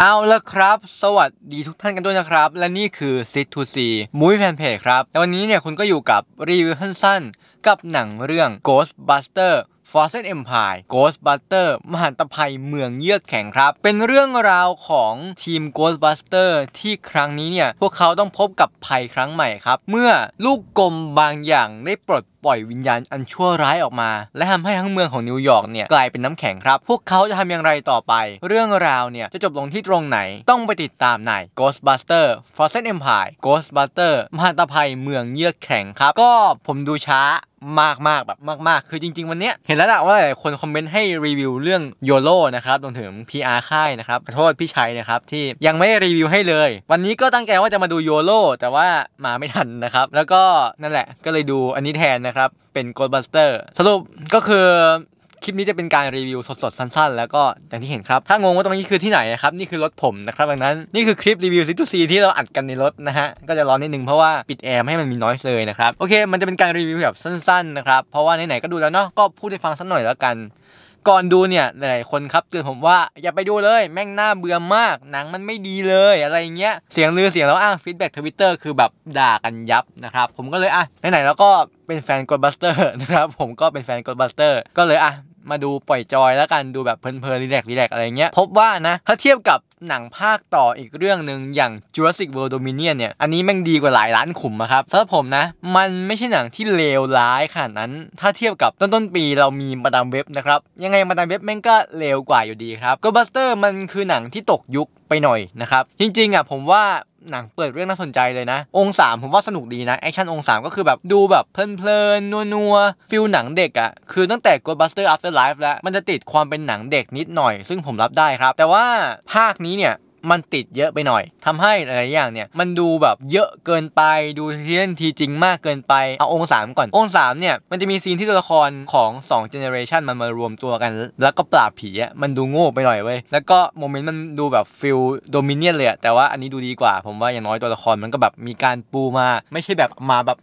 เอาละครับ สวัสดีทุกท่านกันด้วยนะครับ และนี่คือ Sit to See มูวี่แฟนเพจครับ แต่วันนี้เนี่ยคุณก็อยู่กับ รีวิวสั้นๆกับหนังเรื่อง Ghostbuster f o r s e t Empire Ghostbuster มหันตภัยเมืองเยือกแข็งครับ เป็นเรื่องราวของทีม Ghostbuster ที่ครั้งนี้เนี่ย พวกเขาต้องพบกับภัยครั้งใหม่ครับ เมื่อลูกกลมบางอย่างได้ปลดปล่อยวิญญาณอันชั่วร้ายออกมา และทำให้ทั้งเมืองของนิวยอร์กเนี่ยกลายเป็นน้ำแข็งครับ พวกเขาจะทำอย่างไรต่อไป เรื่องราวเนี่ยจะจบลงที่ตรงไหนต้องไปติดตามใน Ghostbuster Frozen Empire Ghostbuster มหันตภัยเมืองเยือกแข็งครับ ก็ผมดูช้ามากๆแบบมากๆ คือจริงๆวันเนี้ยเห็นแล้วแหละว่าหลายคนคอมเมนต์ให้รีวิวเรื่องโยโร่นะครับรวมถึง PR ค่ายนะครับขอโทษพี่ชัยนะครับที่ยังไม่รีวิวให้เลย วันนี้ก็ตั้งใจว่าจะมาดูโยโร่แต่ว่ามาไม่ทันนะครับ แล้วก็นั่นแหละ ก็เลยดูอันนี้แทนนะครับเป็นโกลบัสเตอร์สรุปก็คือคลิปนี้จะเป็นการรีวิวสดๆ สั้นๆ แล้วก็อย่างที่เห็นครับ ถ้างงว่าตรงนี้คือที่ไหนครับนี่คือรถผมนะครับดังนั้นนี่คือคลิปรีวิวซีทูซีที่เราอัดกันในรถนะฮะก็จะร้อนนิดนึงเพราะว่า ปิดแอร์ให้มันมีน้อยเลยนะครับโอเคมันจะเป็นการรีวิวแบบสั้นๆนะครับ เพราะว่าไหนๆก็ดูแล้วเนาะก็พูดให้ฟังสักหน่อยแล้วกันก่อนดูเนี่ยหลายคนครับเตือนผมว่าอย่าไปดูเลย แม่งหน้าเบื่อมาก หนังมันไม่ดีเลยอะไรเงี้ย เสียงลือเสียงแล้วอ้างฟีดแบ็กทวิตเตอร์คือแบบด่ากันยับนะครับ ผมก็เลยอ่ะ ไหนๆ แล้วก็เป็นแฟนกดบัสเตอร์นะครับ ผมก็เป็นแฟนกดบัสเตอร์ ก็เลยอ่ะ มาดูปล่อยจอยแล้วกันดูแบบเพลินๆ รีแลกรีแลกอะไรเงี้ย พบว่านะ ถ้าเทียบกับหนังภาคต่ออีกเรื่องหนึ่งอย่าง Jurassic World Dominion เนี่ย อันนี้แม่งดีกว่าหลายล้านขุมะครับสำหรับผมนะ มันไม่ใช่หนังที่เลวร้ายขนาดนั้นถ้าเทียบกับต้นต้นปีเรามีมาดามเว็บนะครับ ยังไงมาดามเว็บ แม่งก็เลวกว่าอยู่ดีครับ Ghostbuster มันคือหนังที่ตกยุคไปหน่อยนะครับ จริงๆอ่ะผมว่าหนังเปิดเรื่องน่าสนใจเลยนะ องสามผมว่าสนุกดีนะ แอคชั่นองสามก็คือแบบดูแบบเพลินๆ นัวๆฟิลหนังเด็กอะ่ะคือตั้งแต่ Ghostbuster Afterlife แล้วมันจะติดความเป็นหนังเด็กนิดหน่อย ซึ่งผมรับได้ครับ แต่ว่าภาคนี้เนี่ยมันติดเยอะไปหน่อย ทำให้หลายอย่างเนี่ยมันดูแบบเยอะเกินไป ดูเทีเลนทีจริงมากเกินไป เอาองค์มก่อน องค์มเนี่ย มันจะมีซีนที่ตัวละครของ 2 generation มันมารวมตัวกัน แล้วก็ปราบผีอ่ะ มันดูโง่ไปหน่อยเว้ย แล้วก็โมเมนต์มันดูแบบฟิลโดมิเนียนเลยแต่ว่าอันนี้ดูดีกว่า ผมว่าอย่างน้อยตัวละครมันก็แบบมีการปูมา ไม่ใช่แบบมาแบบ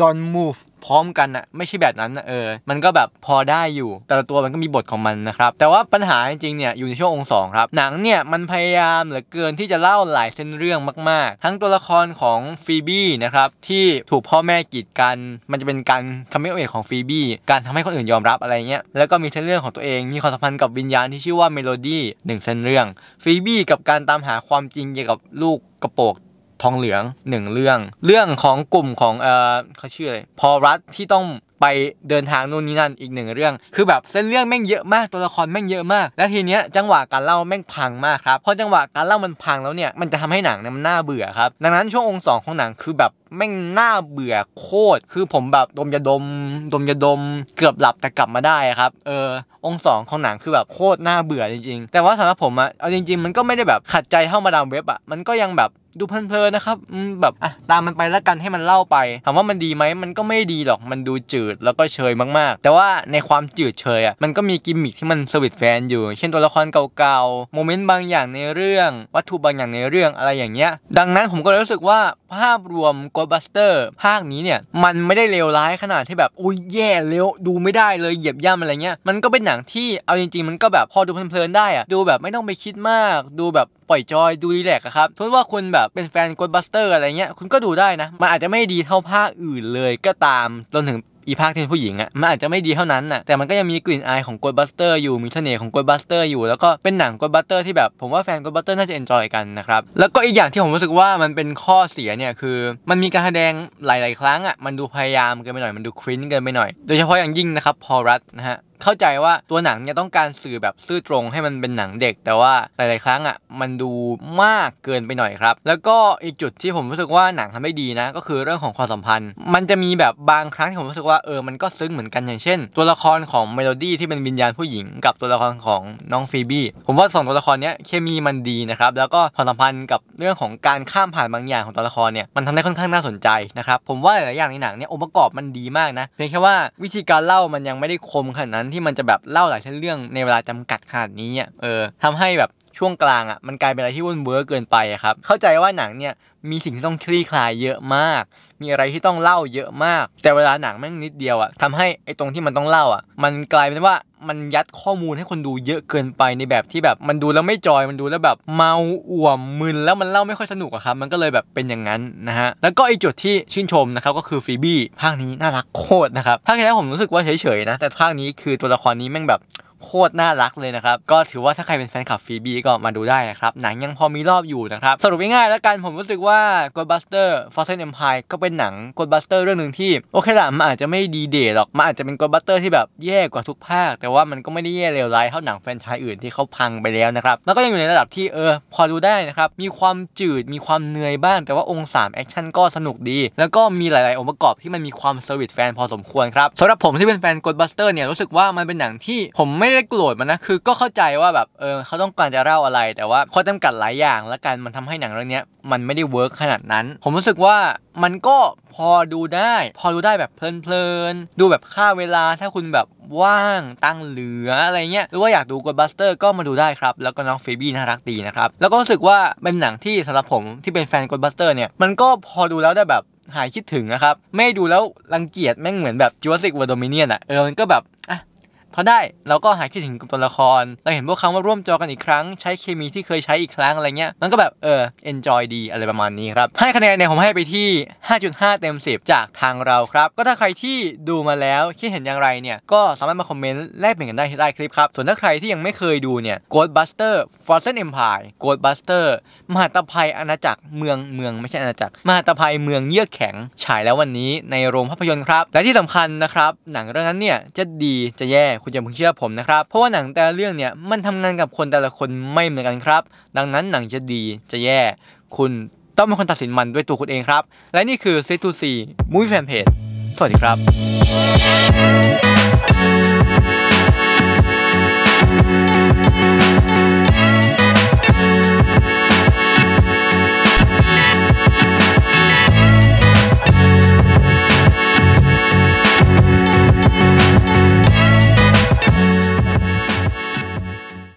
ดอนมูฟพร้อมกันอะไม่ใช่แบบนั้นะเออมันก็แบบพอได้อยู่ แต่ละตัวมันก็มีบทของมันนะครับ แต่ว่าปัญหาจริงๆเนี่ยอยู่ในช่วงองค์สองครับ หนังเนี่ยมันพยายามเหลือเกินที่จะเล่าหลายเส้นเรื่องมากๆ ทั้งตัวละครของฟีบี้นะครับที่ถูกพ่อแม่กีดกัน มันจะเป็นการคำไม่เอกของฟีบี้การทำให้คนอื่นยอมรับอะไรเงี้ย แล้วก็มีเส้นเรื่องของตัวเองมีความสัมพันธ์กับวิญญาณที่ชื่อว่าเมโลดี้หนึ่งเส้นเรื่องฟีบี้กับการตามหาความจริงเกี่ยวกับลูกกระโปรงทองเหลืองหนึ่งเรื่อง เรื่องของกลุ่มของ เออเขาชื่ออะไรพอรัฐที่ต้องไปเดินทางนู่นนี่นั่นอีกหนึ่งเรื่อง คือแบบเส้นเรื่องแม่งเยอะมากตัวละครแม่งเยอะมากและทีเนี้ยจังหวะการเล่าแม่งพังมากครับพอจังหวะการเล่ามันพังแล้วเนี่ยมันจะทำให้หนังเนี่ยมันน่าเบื่อครับดังนั้นช่วงองค์สองของหนังคือแบบแม่งน่าเบื่อโคตรคือผมแบบดมยาดมดมยาดม เกือบหลับแต่กลับมาได้ครับเออองค์สองของหนังคือแบบโคตรน่าเบื่อจริงๆ แต่ว่าสำหรับผมอะเอาจริง ๆ มันก็ไม่ได้แบบขัดใจเท่ามาดามเว็บอะมันก็ยังแบบดูเพลินๆ นะครับแบบอ่ะตามมันไปแล้วกันให้มันเล่าไป ถามว่ามันดีไหม มันก็ไม่ดีหรอกมันดูจืดแล้วก็เชยมากๆ แต่ว่าในความจืดเชยอ่ะมันก็มีกิมมิคที่มันสวิตแฟนอยู่ เช่นตัวละครเก่าๆ โมเมนต์บางอย่างในเรื่อง วัตถุบางอย่างในเรื่องอะไรอย่างเงี้ย ดังนั้นผมก็เลยรู้สึกว่าภาพรวม g o d สเตอร์ภาคนี้เนี่ยมันไม่ได้เลวร้ายขนาดที่แบบอุ้ยแย่เลวดูไม่ได้เลยเหยียบย่ำอะไรเงี้ยมันก็เป็นหนังที่เอาจริงๆมันก็แบบพอดูเพลินๆได้อ่ะดูแบบไม่ต้องไปคิดมากดูแบบปล่อยจอยดูรีแลกครับทุกว่าคุณแบบเป็นแฟนกดบัสเตอร์อะไรเงี้ยคุณก็ดูได้นะมันอาจจะไม่ดีเท่าภาคอื่นเลยก็ตามจนถึงอีภาคที่เป็นผู้หญิงอะมันอาจจะไม่ดีเท่านั้นน่ะแต่มันก็ยังมีกลิ่นอายของกดบัสเตอร์อยู่มีเสน่ห์ของกดบัสเตอร์อยู่แล้วก็เป็นหนังกดบัสเตอร์ที่แบบ ผมว่าแฟนกดบัสเตอร์ น่าจะเอนจอยกันนะครับแล้วก็อีกอย่างที่ผมรู้สึกว่ามันเป็นข้อเสียเนี่ยคือ มันมีการแสดงหลาย ๆ ครั้งอะมันดูพยายามเกินไปหน่อยมันดูควินเกินไปหน่อยโดยเฉพาะอย่างยิ่งนะครับพอรัตนะฮะเข้าใจว่าตัวหนังเนี่ยต้องการสื่อแบบซื่อตรงให้มันเป็นหนังเด็ก แต่ว่าหลาย ๆครั้งอ่ะมันดูมากเกินไปหน่อยครับ แล้วก็อีกจุดที่ผมรู้สึกว่าหนังทำได้ดีนะ ก็คือเรื่องของความสัมพันธ์ มันจะมีแบบบางครั้งที่ผมรู้สึกว่าเออมันก็ซึ้งเหมือนกันอย่างเช่น ตัวละครของเมโลดี้ที่เป็นวิญญาณผู้หญิงกับตัวละครของน้องฟีบี้ผมว่าสองตัวละครเนี้ยเคมีมันดีนะครับแล้วก็ความสัมพันธ์กับเรื่องของการข้ามผ่านบางอย่างของตัวละครเนี่ยมันทำได้ค่อนข้างน่าสนใจนะครับผมว่าหลายอย่างในหนังเนี่ยองค์ประกอบมันดีมากนะเพียงแค่ว่าวิธีการเล่ามันยังไม่ได้คมขนาดนั้นที่มันจะแบบ เล่าหลายเรื่องในเวลาจำกัดขนาดนี้ เออ ทำให้แบบช่วงกลางอะ่ะมันกลายเป็นอะไรที่วุ่นเวอร์เกินไปครับเข้าใจว่าหนังเนี่ยมีสิ่งที่ต้องคลี่คลายเยอะมาก มีอะไรที่ต้องเล่าเยอะมาก แต่เวลาหนังแม่งนิดเดียวอะ่ะทำให้ไอ้ตรงที่มันต้องเล่าอะ่ะ มันกลายเป็นว่ามันยัดข้อมูลให้คนดูเยอะเกินไปในแบบที่แบบ มันดูแล้วไม่จอยมันดูแล้วแบบเมาอ่วมมึนแล้วมันเล่าไม่ค่อยสนุกอะครับมันก็เลยแบบเป็นอย่างนั้นนะฮะแล้วก็ไอจุดที่ชื่นชมนะครับก็คือฟีบี้ภาคนี้น่ารักโคตรนะครับภาคที่แล้วผมรู้สึกว่าเฉยๆนะแต่ภาคนี้คือตัวละครนี้แม่งแบบโคตร น่ารักเลยนะครับ ก็ถือว่าถ้าใครเป็นแฟนคลับฟีบีก็มาดูได้นะครับ หนังยังพอมีรอบอยู่นะครับ สรุปง่ายๆแล้วกัน ผมรู้สึกว่า g o d b u s t e r f o r s e n Empire ก็เป็นหนัง g o d b u s t e r เรื่องหนึ่งที่ โอเคละมันอาจจะไม่ดีเด่หรอก มันอาจจะเป็น g o d b u s t e r ที่แบบแย่กว่าทุกภาค แต่ว่ามันก็ไม่ได้แย่เลวร้ายเท่าหนังแฟนชายอื่นที่เขาพังไปแล้วนะครับแล้วก็ยังอยู่ในระดับที่เออพอดูได้นะครับมีความจืดมีความเหนื่อยบ้างแต่ว่าองค์3แอคชั่นก็สนุกดี แล้วก็มีหลายๆองค์ประกอบที่มันมีความเซอร์วิสแฟนพอสมควรครับสำหรับผมที่เป็นแฟน g o s b u s t e r เนี่ยรู้สึกว่ามันเป็นหนังที่ผมไม่ได้โกรธมันนะ คือก็เข้าใจว่าแบบ เออเขาต้องการจะเล่าอะไร แต่ว่าข้อจากัดหลายอย่างและการมันทำให้หนังเรื่องนี้มันไม่ได้เวิร์กขนาดนั้น ผมรู้สึกว่ามันก็พอดูได้ พอดูได้แบบเพลินๆ ดูแบบค่าเวลา ถ้าคุณแบบว่าง ตั้งเหลืออะไรเงี้ย หรือว่าอยากดูกดบัสเตอร์ก็มาดูได้ครับ แล้วก็น้องเฟบี้น่ารักดีนะครับ แล้วก็รู้สึกว่าเป็นหนังที่สำหรับผมที่เป็นแฟนกดบัสเตอร์เนี่ย มันก็พอดูแล้วได้แบบหายคิดถึงนะครับ ไม่ดูแล้วรังเกียจแม่งเหมือนแบบจูเลสิกวอร์ดอมิเนียนอ่ะเออมันก็แบบอ่ะพอได้เราก็หายคิดถึงกับตัวละครเราเห็นพวกเขามาร่วมจอกันอีกครั้ง ใช้เคมีที่เคยใช้อีกครั้งอะไรเงี้ยมันก็แบบเออ enjoy ดีอะไรประมาณนี้ครับให้คะแนนเนี่ยผมให้ไปที่ 5.5 เต็ม10 จากทางเราครับ ก็ถ้าใครที่ดูมาแล้ว คิดเห็นอย่างไรเนี่ยก็สามารถมาคอมเมนต์แลกเปลี่ยนกันได้ที่ใต้คลิปครับ ส่วนถ้าใครที่ยังไม่เคยดูเนี่ย Ghostbuster Frozen Empire Ghostbuster มหาตภัยอาณาจักรเมืองเมืองไม่ใช่อาณาจักรมหาตภัยเมืองเยือกแข็ง ฉายแล้ววันนี้ในโรงภาพยนตร์ครับและที่สำคัญนะครับหนังเรื่องนั้นเนี่ยจะดีจะแย่คุณจะ่าเพิ่งเชื่อผมนะครับ เพราะว่าหนังแต่ละเรื่องเนี่ย มันทำงานกับคนแต่ละคนไม่เหมือนกันครับ ดังนั้นหนังจะดีจะแย่ คุณต้องเป็นคนตัดสินมันด้วยตัวคุณเองครับ และนี่คือ C2C Movie Fan Page สวัสดีครับ